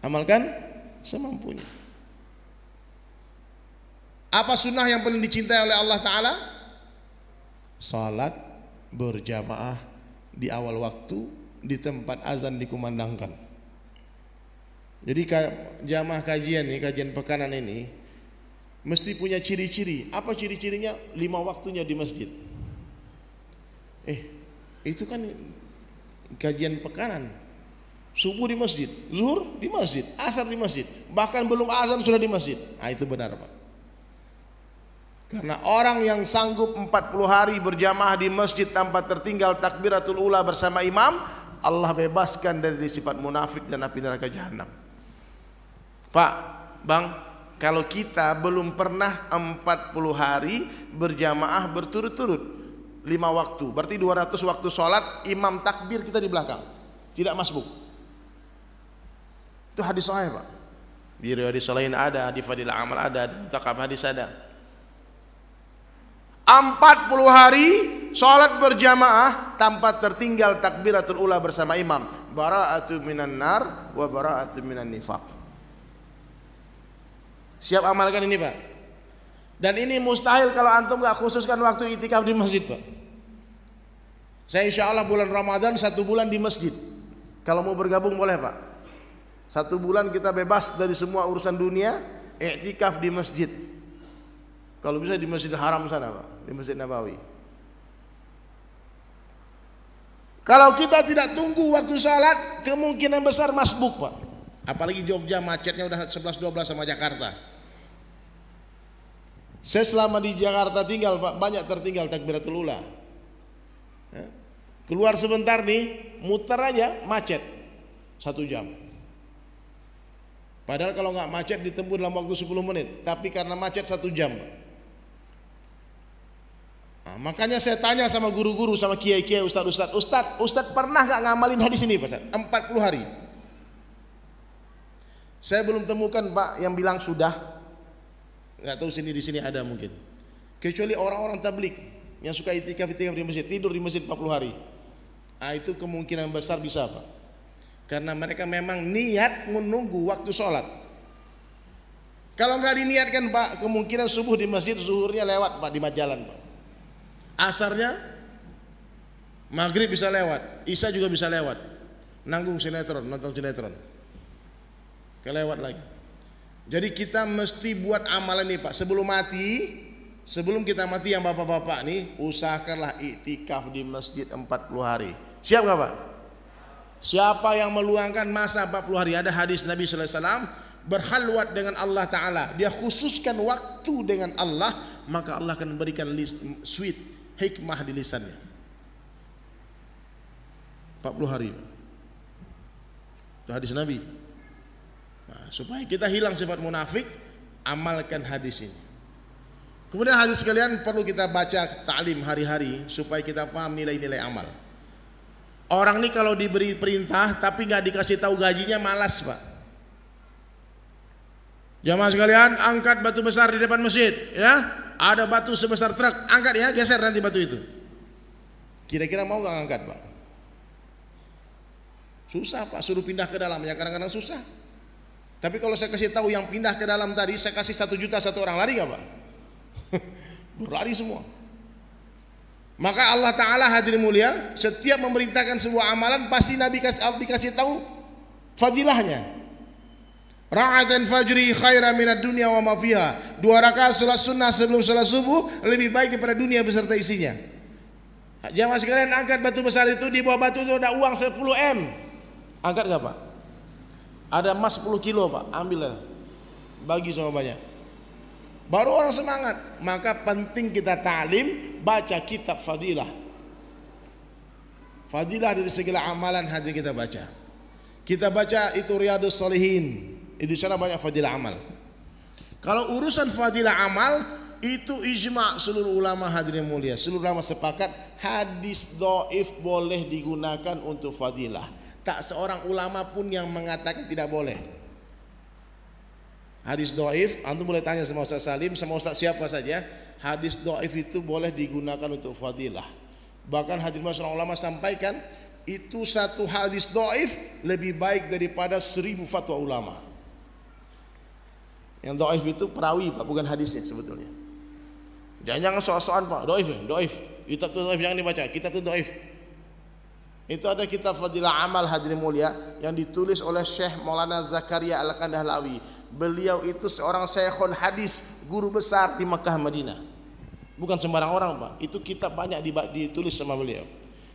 Amalkan semampunya. Apa sunnah yang paling dicintai oleh Allah Ta'ala? Salat berjamaah di awal waktu di tempat azan dikumandangkan. Jadi jamaah kajian ini kajian pekanan ini mesti punya ciri-ciri. Apa ciri-cirinya? Lima waktunya di masjid. Eh, itu kan kajian pekanan. Subuh di masjid, zuhur di masjid, asar di masjid, bahkan belum azan sudah di masjid. Ah itu benar, Pak. Karena orang yang sanggup 40 hari berjamaah di masjid tanpa tertinggal takbiratul ula bersama imam, Allah bebaskan dari sifat munafik dan api neraka jahanam. Pak, Bang, kalau kita belum pernah 40 hari berjamaah berturut-turut lima waktu, berarti 200 waktu sholat imam takbir kita di belakang, tidak masbuk. Itu hadis sahih, Pak. Di riwayat lain ada, di fadilah amal ada, di mutakab hadis ada. 40 hari sholat berjamaah tanpa tertinggal takbiratul ula bersama imam bara'atu minan nar wa bara'atu minan nifak siap amalkan ini pak dan ini mustahil kalau antum gak khususkan waktu itikaf di masjid pak saya insya Allah bulan Ramadan satu bulan di masjid kalau mau bergabung boleh pak satu bulan kita bebas dari semua urusan dunia iktikaf di masjid kalau bisa di Masjid Haram sana Pak, di Masjid Nabawi. Kalau kita tidak tunggu waktu salat, kemungkinan besar masbuk Pak. Apalagi Jogja macetnya udah 11-12 sama Jakarta. Saya selama di Jakarta tinggal Pak, banyak tertinggal takbiratul ula. Ya. Keluar sebentar nih, muter aja macet satu jam. Padahal kalau nggak macet ditempuh dalam waktu 10 menit, tapi karena macet satu jam. Nah, makanya saya tanya sama guru-guru, sama kiai-kiai, ustad-ustad, ustad, ustad pernah nggak ngamalin hadis ini, Pak? 40 hari. Saya belum temukan Pak yang bilang sudah. Nggak tahu sini di sini ada mungkin. Kecuali orang-orang tablik yang suka itikaf itikaf di masjid, tidur di masjid 40 hari. Nah, itu kemungkinan besar bisa Pak. Karena mereka memang niat menunggu waktu sholat. Kalau nggak diniatkan Pak, kemungkinan subuh di masjid, zuhurnya lewat Pak di majalan Pak. Asarnya maghrib bisa lewat, Isya juga bisa lewat. Nanggung sinetron, nonton sinetron. Kelewat lagi. Jadi kita mesti buat amalan ini, Pak. Sebelum mati, sebelum kita mati yang bapak-bapak nih, usahakanlah i'tikaf di masjid 40 hari. Siap gak Pak? Siapa yang meluangkan masa 40 hari Ada hadis Nabi SAW Berhalwat dengan Allah Ta'ala Dia khususkan waktu dengan Allah Maka Allah akan berikan list, sweet hikmah di lisannya 40 hari itu hadis Nabi nah, supaya kita hilang sifat munafik amalkan hadis ini kemudian hadis sekalian perlu kita baca ta'lim hari-hari supaya kita paham nilai-nilai amal orang ini kalau diberi perintah tapi nggak dikasih tahu gajinya malas pak Jamaah sekalian angkat batu besar di depan masjid ya ada batu sebesar truk, angkat ya, geser nanti batu itu. Kira-kira mau nggak angkat pak? Susah pak, suruh pindah ke dalam ya kadang-kadang susah. Tapi kalau saya kasih tahu yang pindah ke dalam tadi, saya kasih satu juta satu orang lari nggak pak? Berlari semua. Maka Allah Taala hadir mulia, setiap memerintahkan sebuah amalan pasti Nabi kasih, dikasih tahu fadilahnya. Ra'atan fajri khaira minat dunia wa mafiha. Dua rakaat sholat sunnah sebelum sholat subuh lebih baik daripada dunia beserta isinya. Jangan sekalian angkat batu besar itu di bawah batu itu ada uang 10 M. Angkat gak pak? Ada emas 10 kilo pak, ambil lah. Bagi sama banyak. Baru orang semangat. Maka penting kita talim baca kitab fadilah. Fadilah dari segala amalan haji kita baca. Kita baca itu Riyadus Salihin. Di sana banyak fadilah amal. Kalau urusan fadilah amal itu ijma seluruh ulama hadirin mulia. Seluruh ulama sepakat hadis doif boleh digunakan untuk fadilah. Tak seorang ulama pun yang mengatakan tidak boleh. Hadis doif, antum boleh tanya sama Ustaz Salim, sama Ustaz siapa saja. Hadis doif itu boleh digunakan untuk fadilah. Bahkan hadirin seorang ulama sampaikan itu satu hadis doif lebih baik daripada seribu fatwa ulama. Yang doif itu perawi pak, bukan hadisnya sebetulnya. Jangan-jangan soal-soal pak, doif, doif. Kitab itu doif jangan dibaca, kitab itu doif. Itu ada kitab Fadilah Amal Hadirin Mulia yang ditulis oleh Syekh Maulana Zakaria Al-Kandahlawi. Beliau itu seorang syekhon hadis, guru besar di Mekah Madinah. Bukan sembarang orang pak, itu kitab banyak ditulis sama beliau.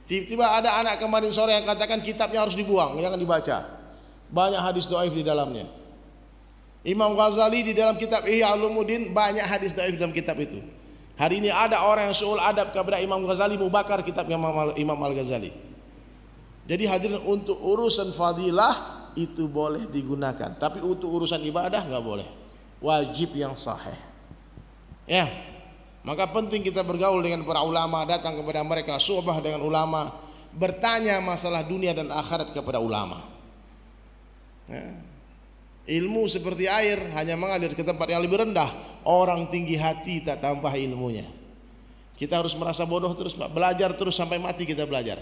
Tiba-tiba ada anak kemarin sore yang katakan kitabnya harus dibuang, jangan dibaca. Banyak hadis doaif di dalamnya. Imam Ghazali di dalam kitab Ihya Ulumuddin banyak hadis dhaif dalam kitab itu. Hari ini ada orang yang suul adab kepada Imam Ghazali mubakar kitabnya Imam Al-Ghazali. Jadi hadirin untuk urusan fadilah itu boleh digunakan, tapi untuk urusan ibadah nggak boleh. Wajib yang sahih. Ya. Maka penting kita bergaul dengan para ulama, datang kepada mereka, subah dengan ulama, bertanya masalah dunia dan akhirat kepada ulama. Ya. Ilmu seperti air hanya mengalir ke tempat yang lebih rendah. Orang tinggi hati tak tambah ilmunya. Kita harus merasa bodoh terus, Pak. Belajar terus sampai mati kita belajar.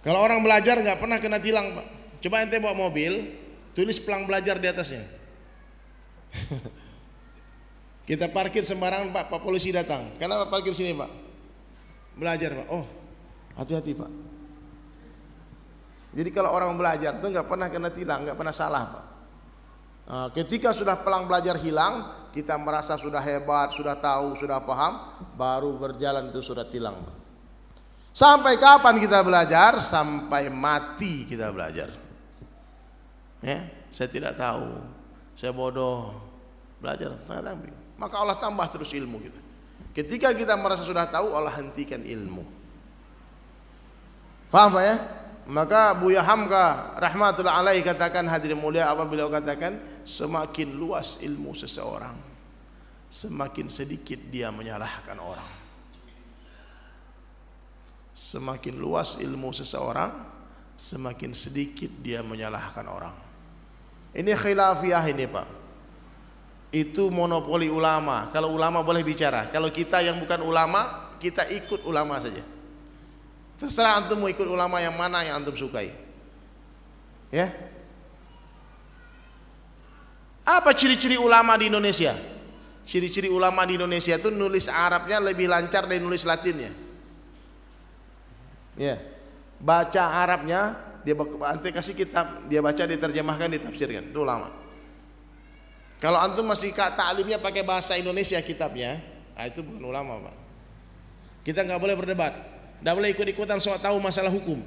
Kalau orang belajar nggak pernah kena tilang, Pak. Coba ente bawa mobil, tulis pelang belajar di atasnya. kita parkir sembarangan, Pak. Pak polisi datang. Kenapa parkir sini, Pak? Belajar, Pak. Oh, hati-hati, Pak. Jadi kalau orang belajar itu nggak pernah kena tilang, nggak pernah salah pak. Nah, ketika sudah pelang belajar hilang, kita merasa sudah hebat, sudah tahu, sudah paham, baru berjalan itu sudah tilang. Pak. Sampai kapan kita belajar? Sampai mati kita belajar. Ya, saya tidak tahu, saya bodoh, belajar. Maka Allah tambah terus ilmu kita. Ketika kita merasa sudah tahu, Allah hentikan ilmu. Faham Pak ya? Maka Buya Hamka rahmatullah alaih katakan hadir mulia apa beliau katakan semakin luas ilmu seseorang semakin sedikit dia menyalahkan orang. Semakin luas ilmu seseorang semakin sedikit dia menyalahkan orang. Ini khilafiah ini Pak. Itu monopoli ulama. Kalau ulama boleh bicara, kalau kita yang bukan ulama, kita ikut ulama saja. Terserah antum mau ikut ulama yang mana yang antum sukai. Ya. Apa ciri-ciri ulama di Indonesia? Ciri-ciri ulama di Indonesia itu nulis Arabnya lebih lancar dari nulis Latinnya. Ya. Baca Arabnya dia nanti kasih kitab, dia baca diterjemahkan, ditafsirkan. Itu ulama. Kalau antum masih kak taklimnya pakai bahasa Indonesia kitabnya, nah itu bukan ulama, Pak. Kita nggak boleh berdebat tidak boleh ikut-ikutan soal tahu masalah hukum.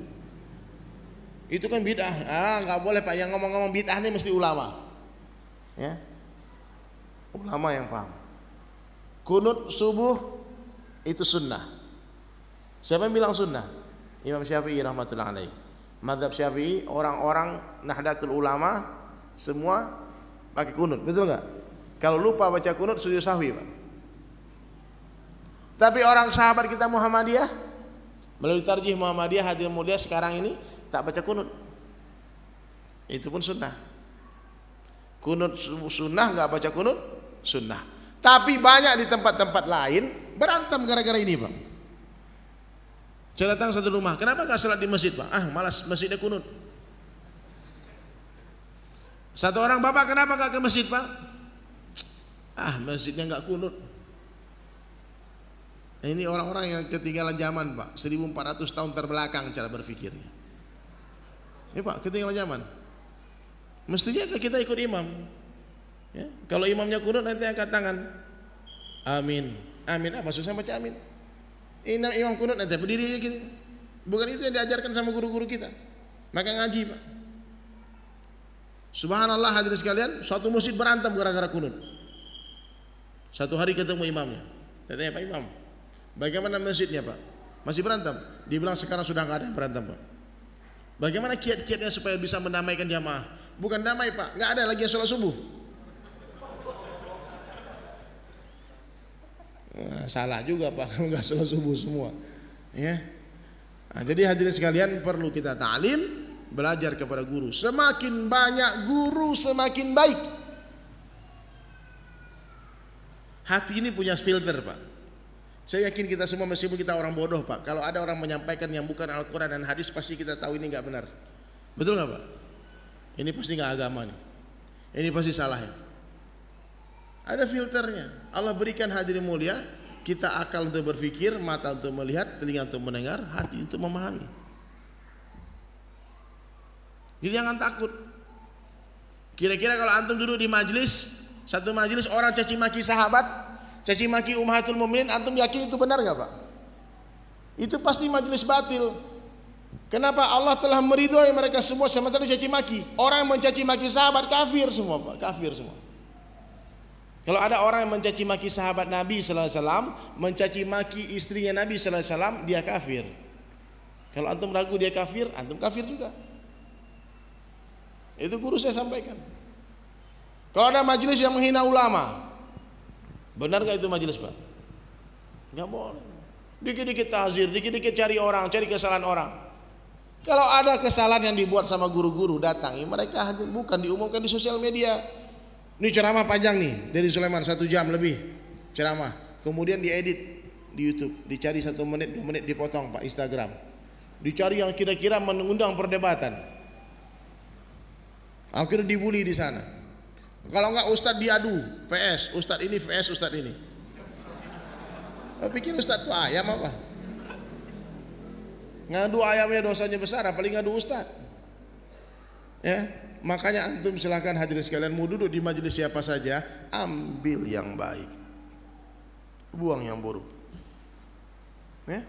Itu kan bid'ah. Ah, nggak boleh Pak yang ngomong-ngomong bid'ah ini mesti ulama. Ya. Ulama yang paham. Kunut subuh itu sunnah. Siapa yang bilang sunnah? Imam Syafi'i rahmatullah alaih. Madhab Syafi'i orang-orang Nahdlatul Ulama semua pakai kunut, betul nggak? Kalau lupa baca kunut sujud sahwi, Pak. Tapi orang sahabat kita Muhammadiyah Melalui tarjih Muhammadiyah hadir mulia sekarang ini tak baca kunut. Itu pun sunnah. Kunut sunnah nggak baca kunut sunnah. Tapi banyak di tempat-tempat lain berantem gara-gara ini pak. Saya datang satu rumah, kenapa nggak sholat di masjid pak? Ah malas masjidnya kunut. Satu orang bapak kenapa nggak ke masjid pak? Ah masjidnya nggak kunut. Ini orang-orang yang ketinggalan zaman pak 1400 tahun terbelakang cara berpikirnya Ya pak ketinggalan zaman Mestinya kita ikut imam ya, Kalau imamnya kunut nanti angkat tangan Amin Amin apa susah baca amin Ini imam kunut nanti berdiri aja gitu Bukan itu yang diajarkan sama guru-guru kita Maka ngaji pak Subhanallah hadir sekalian, suatu masjid berantem gara-gara kunut. Satu hari ketemu imamnya. tanya Pak Imam, Bagaimana masjidnya Pak? Masih berantem? Dibilang sekarang sudah nggak ada yang berantem Pak. Bagaimana kiat-kiatnya supaya bisa mendamaikan jamaah? Bukan damai Pak, nggak ada lagi yang sholat subuh. Nah, salah juga Pak kalau nggak sholat subuh semua. Ya. Nah, jadi hadirin sekalian perlu kita ta'lim belajar kepada guru. Semakin banyak guru semakin baik. Hati ini punya filter, Pak. Saya yakin kita semua meskipun kita orang bodoh Pak, kalau ada orang menyampaikan yang bukan Al-Quran dan hadis pasti kita tahu ini nggak benar. Betul nggak Pak? Ini pasti nggak agama nih. Ini pasti salah ya. Ada filternya. Allah berikan hadirin mulia, kita akal untuk berpikir, mata untuk melihat, telinga untuk mendengar, hati untuk memahami. Jadi jangan takut. Kira-kira kalau antum duduk di majlis satu majlis orang caci maki sahabat, Caci maki ummahatul mukminin antum yakin itu benar nggak Pak? Itu pasti majelis batil. Kenapa Allah telah meridhoi mereka semua sementara caci maki? Orang yang mencaci maki sahabat kafir semua, Pak. Kafir semua. Kalau ada orang yang mencaci maki sahabat Nabi sallallahu alaihi wasallam, mencaci maki istrinya Nabi sallallahu alaihi wasallam, dia kafir. Kalau antum ragu dia kafir, antum kafir juga. Itu guru saya sampaikan. Kalau ada majelis yang menghina ulama, Benar nggak itu majelis pak? Gak boleh. Dikit-dikit tazir dikit-dikit cari orang, cari kesalahan orang. Kalau ada kesalahan yang dibuat sama guru-guru datangi mereka hadir bukan diumumkan di sosial media. Ini ceramah panjang nih dari Sulaiman satu jam lebih ceramah. Kemudian diedit di YouTube, dicari satu menit dua menit dipotong pak Instagram. Dicari yang kira-kira mengundang perdebatan. Akhirnya dibully di sana. Kalau nggak Ustad diadu, VS, Ustad ini, VS, Ustad ini. Oh, pikir Ustad tuh ayam apa? Ngadu ayamnya dosanya besar, apalagi ngadu Ustad. Ya, makanya antum silahkan hadirin sekalian mau duduk di majelis siapa saja, ambil yang baik, buang yang buruk. Ya,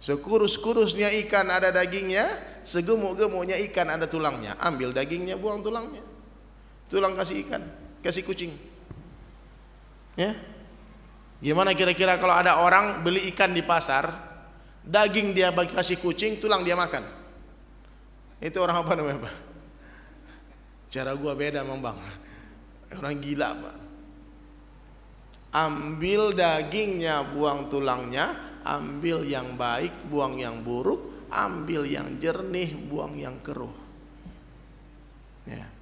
sekurus-kurusnya ikan ada dagingnya, segemuk-gemuknya ikan ada tulangnya, ambil dagingnya, buang tulangnya tulang kasih ikan, kasih kucing. Ya. Gimana kira-kira kalau ada orang beli ikan di pasar, daging dia bagi kasih kucing, tulang dia makan. Itu orang apa namanya, Pak? Cara gua beda memang, Bang. Orang gila, Pak. Ambil dagingnya, buang tulangnya, ambil yang baik, buang yang buruk, ambil yang jernih, buang yang keruh. Ya.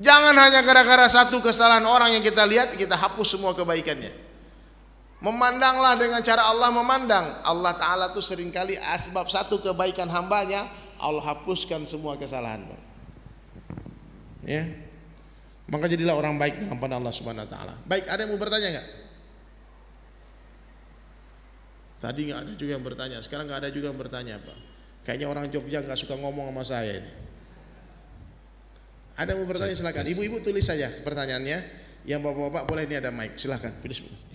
Jangan hanya gara-gara satu kesalahan orang yang kita lihat kita hapus semua kebaikannya. Memandanglah dengan cara Allah memandang. Allah Ta'ala tuh seringkali asbab satu kebaikan hambanya. Allah hapuskan semua kesalahan. Ya. Maka jadilah orang baik dalam pandang Allah Subhanahu Wa Ta'ala. Baik, ada yang mau bertanya nggak? Tadi nggak ada juga yang bertanya. Sekarang nggak ada juga yang bertanya, Pak. Kayaknya orang Jogja nggak suka ngomong sama saya ini. Ada mau bertanya silakan. Ibu-ibu tulis saja pertanyaannya. Yang bapak-bapak boleh ini ada mic. Silakan. Bismillah.